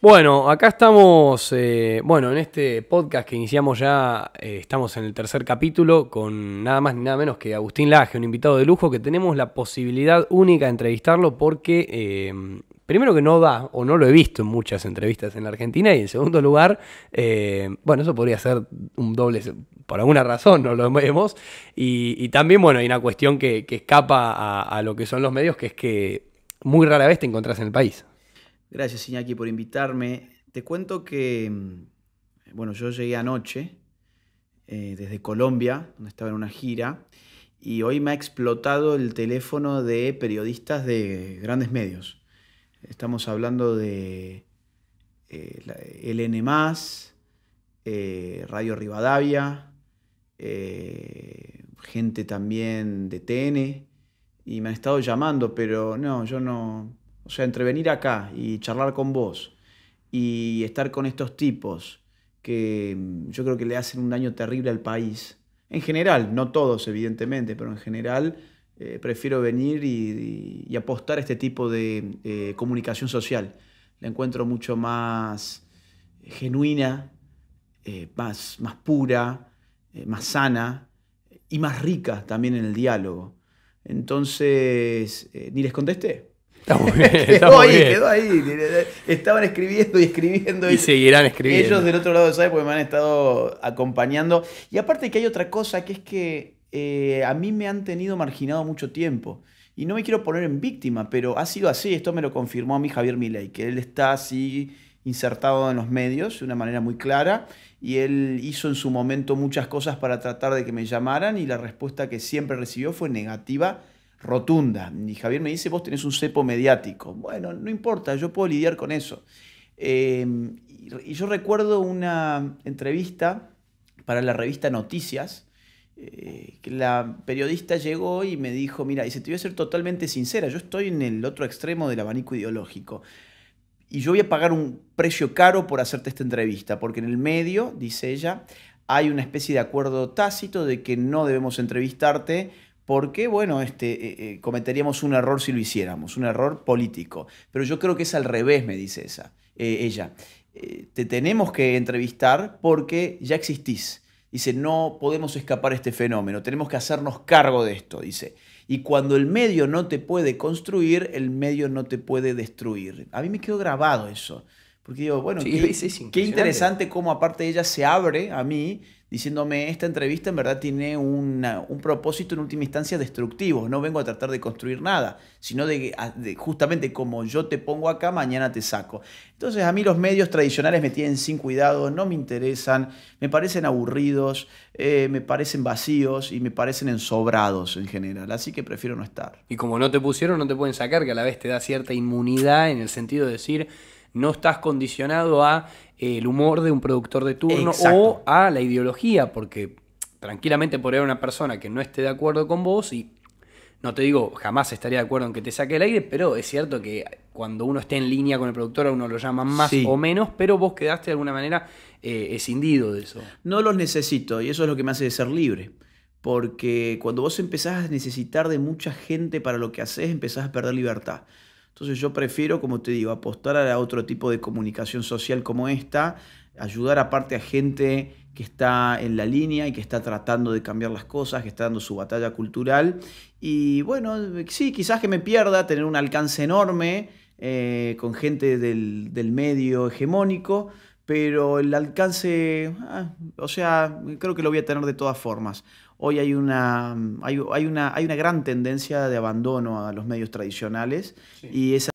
Bueno, acá estamos, eh, bueno, en este podcast que iniciamos ya, eh, estamos en el tercer capítulo con nada más ni nada menos que Agustín Laje, un invitado de lujo que tenemos la posibilidad única de entrevistarlo porque, eh, primero que no da, o no lo he visto en muchas entrevistas en la Argentina, y en segundo lugar, bueno, eso podría ser un doble, por alguna razón no lo vemos, y, también, bueno, hay una cuestión que, escapa a, a lo que son los medios, que es que muy rara vez te encontrás en el país. Gracias Iñaki por invitarme. Te cuento que, mm, bueno, yo llegué anoche eh, desde Colombia, donde estaba en una gira, y hoy me ha explotado el teléfono de periodistas de grandes medios. Estamos hablando de eh, LN, eh, Radio Rivadavia, gente también de TN, y me han estado llamando, pero no, yo no, o sea, entre venir acá y charlar con vos y estar con estos tipos que mm, yo creo que le hacen un daño terrible al país. En general, no todos evidentemente, pero en general eh, prefiero venir y, apostar a este tipo de eh, comunicación social. La encuentro mucho más eh, genuina, más, más pura, más sana y más rica también en el diálogo. Entonces, ni les contesté ahí, ahí. Estaban escribiendo y escribiendo. Y, seguirán escribiendo. Ellos del otro lado de me han estado acompañando. Y aparte que hay otra cosa, que es que eh, a mí me han tenido marginado mucho tiempo. Y no me quiero poner en víctima, pero ha sido así. Esto me lo confirmó a mí Javier Milei, que él está así insertado en los medios de una manera muy clara y él hizo en su momento muchas cosas para tratar de que me llamaran y la respuesta que siempre recibió fue negativa rotunda. Y Javier me dice, vos tenés un cepo mediático. Bueno, no importa, yo puedo lidiar con eso. Em, y, yo recuerdo una entrevista para la revista Noticias, eh, que la periodista llegó y me dijo, mira, y se te voy a ser totalmente sincera, yo estoy en el otro extremo del abanico ideológico. Y yo voy a pagar un precio caro por hacerte esta entrevista, porque en el medio, dice ella, hay una especie de acuerdo tácito de que no debemos entrevistarte porque, bueno, este, eh, eh, cometeríamos un error si lo hiciéramos, un error político. Pero yo creo que es al revés, me dice esa, eh, ella. te tenemos que entrevistar porque ya existís. Dice, no podemos escapar a este fenómeno, tenemos que hacernos cargo de esto, dice. Y cuando el medio no te puede construir, el medio no te puede destruir. A mí me quedó grabado eso. Porque digo, bueno, qué, interesante cómo aparte de ella se abre a mí diciéndome, esta entrevista en verdad tiene un propósito en última instancia destructivo, no vengo a tratar de construir nada, sino de, justamente como yo te pongo acá, mañana te saco. Entonces a mí los medios tradicionales me tienen sin cuidado, no me interesan, me parecen aburridos, eh, me parecen vacíos y me parecen ensobrados en general, así que prefiero no estar. Y como no te pusieron, no te pueden sacar, que a la vez te da cierta inmunidad en el sentido de decir no estás condicionado a eh, el humor de un productor de turno o a la ideología, porque tranquilamente podría haber una persona que no esté de acuerdo con vos y no te digo jamás estaría de acuerdo en que te saque el aire, pero es cierto que cuando uno esté en línea con el productor a uno lo llama más o menos, pero vos quedaste de alguna manera eh, escindido de eso. No los necesito y eso es lo que me hace de ser libre. Porque cuando vos empezás a necesitar de mucha gente para lo que haces, empezás a perder libertad. Entonces yo prefiero, como te digo, apostar a otro tipo de comunicación social como esta, ayudar aparte a gente que está en la línea y que está tratando de cambiar las cosas, que está dando su batalla cultural. Y bueno, sí, quizás que me pierda tener un alcance enorme eh, con gente del, del medio hegemónico, pero el alcance, ah, o sea, creo que lo voy a tener de todas formas. Hoy hay una, hay, una, hay una gran tendencia de abandono a los medios tradicionales y esa